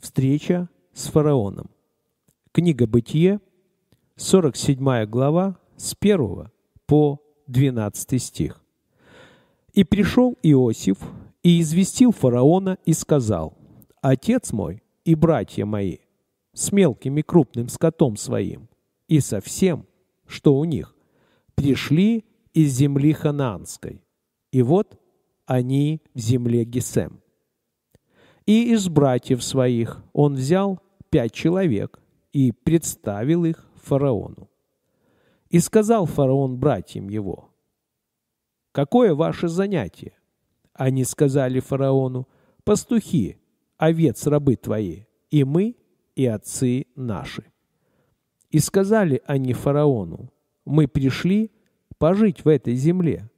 Встреча с фараоном. Книга Бытие, 47 глава, с 1 по 12 стих. «И пришел Иосиф, и известил фараона, и сказал, «Отец мой и братья мои, с мелким и крупным скотом своим, и со всем, что у них, пришли из земли ханаанской, и вот они в земле Гесем». И из братьев своих он взял пять человек и представил их фараону. И сказал фараон братьям его, «Какое ваше занятие?» Они сказали фараону, «Пастухи, овец рабы твои, и мы, и отцы наши». И сказали они фараону, «Мы пришли пожить в этой земле,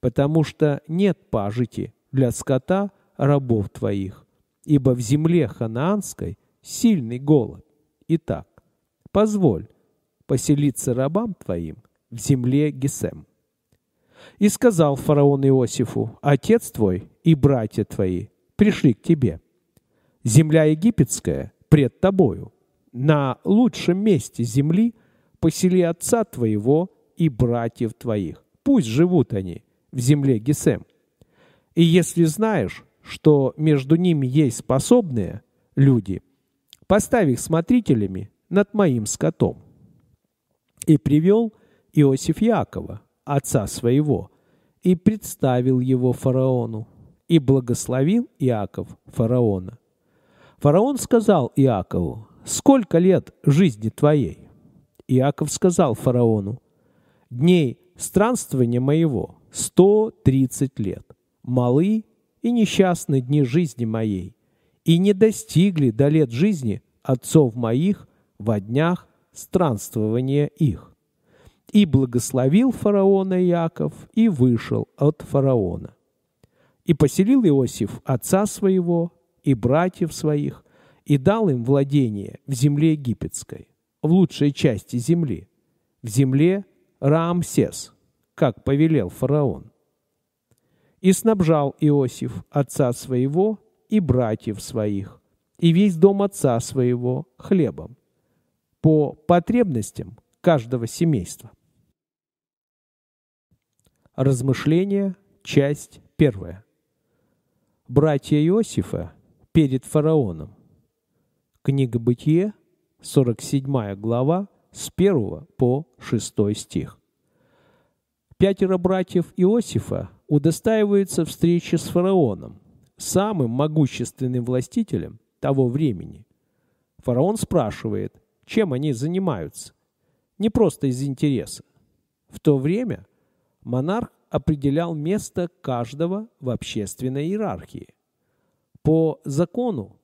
потому что нет пажити для скота рабов твоих, ибо в земле ханаанской сильный голод. Итак, позволь поселиться рабам твоим в земле Гесем. И сказал фараон Иосифу, отец твой и братья твои пришли к тебе. Земля египетская пред тобою. На лучшем месте земли посели отца твоего и братьев твоих. Пусть живут они в земле Гесем. И если знаешь, что между ними есть способные люди, поставь их смотрителями над моим скотом. И привел Иосиф Якова, отца своего, и представил его фараону, и благословил Иаков фараона. Фараон сказал Иакову, «Сколько лет жизни твоей?» Иаков сказал фараону, «Дней странствования моего сто тридцать лет, малы и несчастны дни жизни моей, и не достигли до лет жизни отцов моих во днях странствования их. И благословил фараона Яков, и вышел от фараона. И поселил Иосиф отца своего и братьев своих, и дал им владение в земле египетской, в лучшей части земли, в земле Раамсес, как повелел фараон. И снабжал Иосиф отца своего и братьев своих, и весь дом отца своего хлебом, по потребностям каждого семейства. Размышление часть первая. Братья Иосифа перед фараоном. Книга Бытие, 47 глава, с 1 по 6 стих. Пятеро братьев Иосифа удостаивается встречи с фараоном, самым могущественным властителем того времени. Фараон спрашивает, чем они занимаются. Не просто из интереса. В то время монарх определял место каждого в общественной иерархии. По закону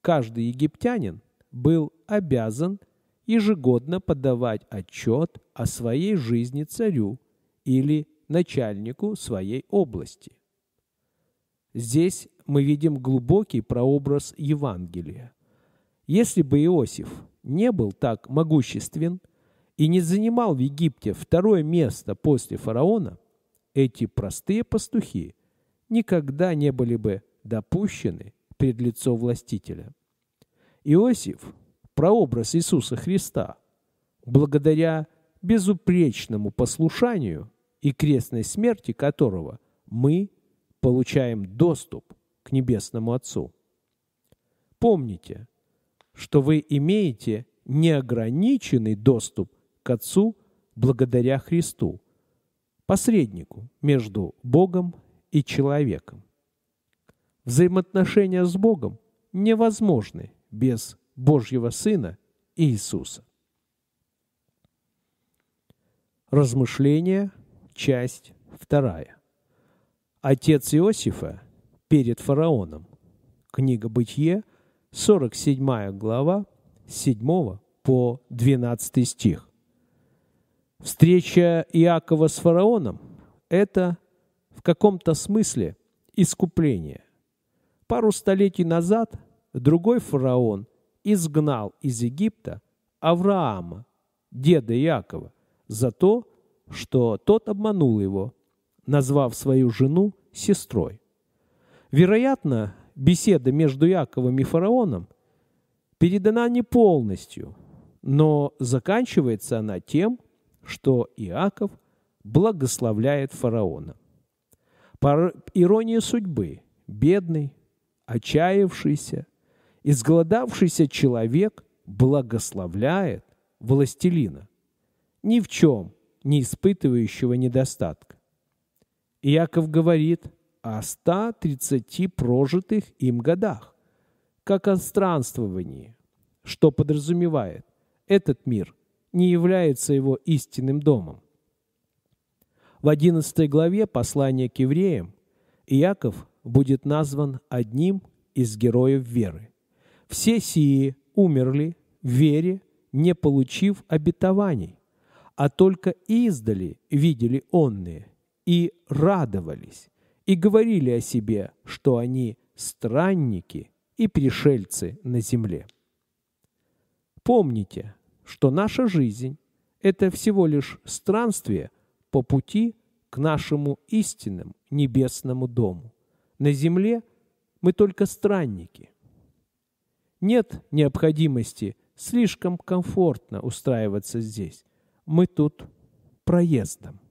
каждый египтянин был обязан ежегодно подавать отчет о своей жизни царю или начальнику своей области. Здесь мы видим глубокий прообраз Евангелия. Если бы Иосиф не был так могуществен и не занимал в Египте второе место после фараона, эти простые пастухи никогда не были бы допущены пред лицо властителя. Иосиф – прообраз Иисуса Христа. Благодаря безупречному послушанию – и крестной смерти которого мы получаем доступ к Небесному Отцу. Помните, что вы имеете неограниченный доступ к Отцу благодаря Христу, посреднику между Богом и человеком. Взаимоотношения с Богом невозможны без Божьего Сына Иисуса. Размышления – Часть вторая. Отец Иосифа перед фараоном. Книга Бытие, 47 глава, 7 по 12 стих. Встреча Иакова с фараоном – это в каком-то смысле искупление. Пару столетий назад другой фараон изгнал из Египта Авраама, деда Иакова, за то, что тот обманул его, назвав свою жену сестрой. Вероятно, беседа между Яковом и фараоном передана не полностью, но заканчивается она тем, что Иаков благословляет фараона. По иронии судьбы, бедный, отчаявшийся, изголодавшийся человек благословляет властелина. Ни в чем не испытывающего недостатка. Иаков говорит о 130 прожитых им годах, как о странствовании, что подразумевает, этот мир не является его истинным домом. В 11 главе послания к евреям Иаков будет назван одним из героев веры. Все сии умерли в вере, не получив обетований, а только издали видели онные и радовались, и говорили о себе, что они странники и пришельцы на земле. Помните, что наша жизнь – это всего лишь странствие по пути к нашему истинному небесному дому. На земле мы только странники. Нет необходимости слишком комфортно устраиваться здесь – мы тут проездом.